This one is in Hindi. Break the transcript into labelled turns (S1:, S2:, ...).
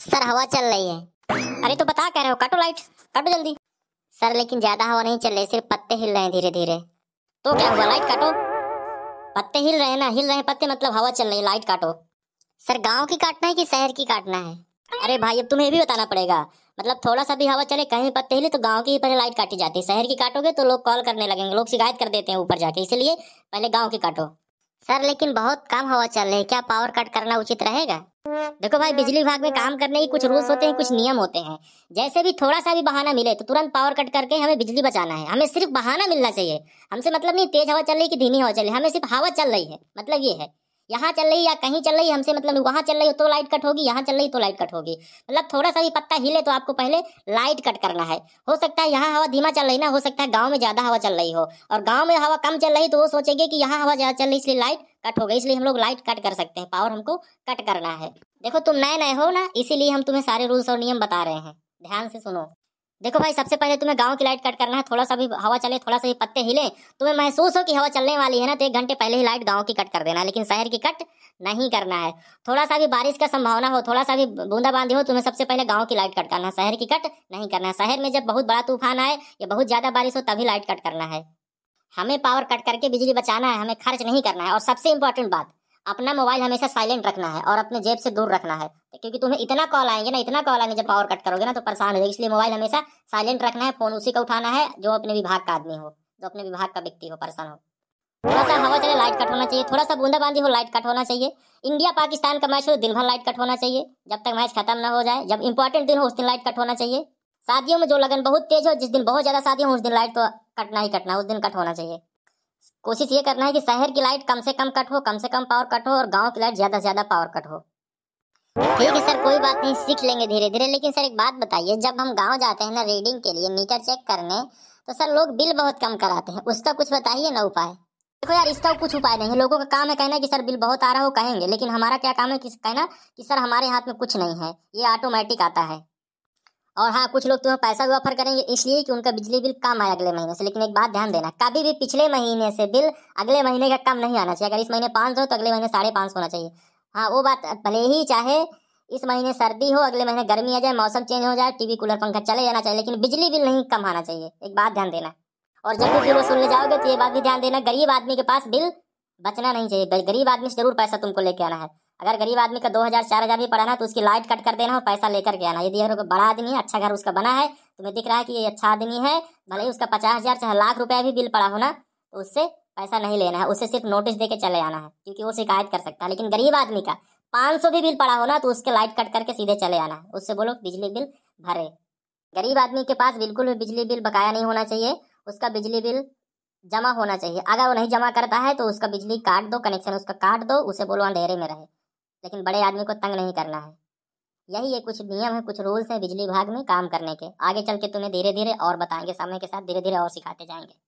S1: सर हवा चल रही है अरे तो बता कह रहे हो काटो लाइट काटो जल्दी सर लेकिन ज्यादा हवा नहीं चल रही सिर्फ पत्ते हिल रहे हैं धीरे धीरे तो क्या हुआ लाइट काटो पत्ते हिल रहे हैं ना हिल रहे हैं पत्ते मतलब हवा चल रही है लाइट काटो सर गांव की काटना है कि शहर की काटना है अरे भाई अब तुम्हें ये भी बताना पड़ेगा मतलब थोड़ा सा भी हवा चले कहीं पत्ते हिले तो गांव की ही पहले लाइट काटी जाती है शहर की काटोगे तो लोग कॉल करने लगेंगे लोग शिकायत कर देते हैं ऊपर जाके इसलिए पहले गांव की काटो सर लेकिन बहुत कम हवा चल रही है क्या पावर कट करना उचित रहेगा देखो भाई बिजली विभाग में काम करने की कुछ रूल्स होते हैं कुछ नियम होते हैं जैसे भी थोड़ा सा भी बहाना मिले तो तुरंत पावर कट करके हमें बिजली बचाना है हमें सिर्फ बहाना मिलना चाहिए हमसे मतलब नहीं तेज हवा चल रही है कि धीमी हवा चल रही है हमें सिर्फ हवा चल रही है मतलब ये है यहाँ चल रही या कहीं चल रही हमसे मतलब वहाँ चल रही हो तो लाइट कट होगी यहाँ चल रही तो लाइट कट होगी मतलब थोड़ा सा भी पत्ता हिले तो आपको पहले लाइट कट करना है हो सकता है यहाँ हवा धीमा चल रही ना हो सकता है गाँव में ज़्यादा हवा चल रही हो और गाँव में हवा कम चल रही तो वो सोचेंगे कि यहाँ हवा ज़्यादा चल रही इसलिए लाइट कट हो गई इसलिए हम लोग लाइट कट कर सकते हैं पावर हमको कट करना है देखो तुम नए नए हो ना इसीलिए हम तुम्हें सारे रूल्स और नियम बता रहे हैं ध्यान से सुनो देखो भाई सबसे पहले तुम्हें गांव की लाइट कट करना है थोड़ा सा भी हवा चले थोड़ा सा भी पत्ते हिले तुम्हें महसूस हो कि हवा चलने वाली है ना तो एक घंटे पहले ही लाइट गांव की कट कर देना लेकिन शहर की कट नहीं करना है थोड़ा सा भी बारिश का संभावना हो थोड़ा सा भी बूंदाबांदी हो तुम्हें सबसे पहले गाँव की लाइट कट करना है शहर की कट नहीं करना है शहर में जब बहुत बड़ा तूफान आए या बहुत ज़्यादा बारिश हो तभी लाइट कट करना है हमें पावर कट करके बिजली बचाना है हमें खर्च नहीं करना है और सबसे इम्पोर्टेंट बात अपना मोबाइल हमेशा साइलेंट रखना है और अपने जेब से दूर रखना है क्योंकि तुम्हें इतना कॉल आएंगे ना इतना कॉल आएंगे जब पावर कट करोगे ना तो परेशान हो इसलिए मोबाइल हमेशा साइलेंट रखना है फोन उसी का उठाना है जो अपने विभाग का आदमी हो जो अपने विभाग का व्यक्ति हो परेशान हो थोड़ा सा हवा चले लाइट कट होना चाहिए थोड़ा सा बूंदाबांदी हो लाइट कट होना चाहिए इंडिया पाकिस्तान का मैच हो दिन भर लाइट कट होना चाहिए जब तक मैच खत्म ना हो जाए जब इंपॉर्टेंट दिन हो उस दिन लाइट कट होना चाहिए शादियों में जो लगन बहुत तेज हो जिस दिन बहुत ज्यादा शादी हो उस दिन लाइट तो कटना ही कटना उस दिन कट होना चाहिए कोशिश ये करना है कि शहर की लाइट कम से कम कट हो कम से कम पावर कट हो और गाँव की लाइट ज़्यादा से ज़्यादा पावर कट हो ठीक है सर कोई बात नहीं सीख लेंगे धीरे धीरे लेकिन सर एक बात बताइए जब हम गाँव जाते हैं ना रीडिंग के लिए मीटर चेक करने तो सर लोग बिल बहुत कम कराते हैं उसका कुछ बताइए ना उपाय देखो यार इसका कुछ उपाय नहीं है लोगों का काम है कहना कि सर बिल बहुत आ रहा हो कहेंगे लेकिन हमारा क्या काम है कि कहना कि सर हमारे हाथ में कुछ नहीं है ये ऑटोमेटिक आता है और हाँ कुछ लोग तुम्हें पैसा भी ऑफर करेंगे इसलिए कि उनका बिजली बिल कम आए अगले महीने से लेकिन एक बात ध्यान देना कभी भी पिछले महीने से बिल अगले महीने का कम नहीं आना चाहिए अगर इस महीने पाँच सौ तो अगले महीने साढ़े पाँच सौ होना चाहिए हाँ वो बात भले ही चाहे इस महीने सर्दी हो अगले महीने गर्मी आ जाए मौसम चेंज हो जाए टीवी कूलर पंखा चले जाना चाहिए लेकिन बिजली बिल नहीं कम आना चाहिए एक बात ध्यान देना और जब भी वो सुनने जाओगे तो ये बात भी ध्यान देना गरीब आदमी के पास बिल बचना नहीं चाहिए गरीब आदमी से जरूर पैसा तुमको लेके आना है अगर गरीब आदमी का दो हजार चार हजार भी पड़ा ना तो उसकी लाइट कट कर देना और पैसा लेकर के आना यदि अगर बड़ा आदमी है अच्छा घर उसका बना है तुम्हें तो दिख रहा है कि ये अच्छा आदमी है भले ही उसका पचास हजार चाहे लाख रुपया भी बिल पड़ा हो ना तो उससे पैसा नहीं लेना है उसे सिर्फ नोटिस दे के चले आना है क्योंकि वो शिकायत कर सकता है लेकिन गरीब आदमी का पाँच सौ भी बिल पड़ा हो ना तो उसके लाइट कट करके सीधे चले आना है उससे बोलो बिजली बिल भरे गरीब आदमी के पास बिल्कुल भी बिजली बिल बकाया नहीं होना चाहिए उसका बिजली बिल जमा होना चाहिए अगर वो नहीं जमा करता है तो उसका बिजली काट दो कनेक्शन उसका काट दो उसे बोलो अंधेरे में रहे लेकिन बड़े आदमी को तंग नहीं करना है यही ये कुछ नियम है कुछ रूल्स हैं बिजली विभाग में काम करने के आगे चल के तुम्हें धीरे धीरे और बताएंगे समय के साथ धीरे धीरे और सिखाते जाएंगे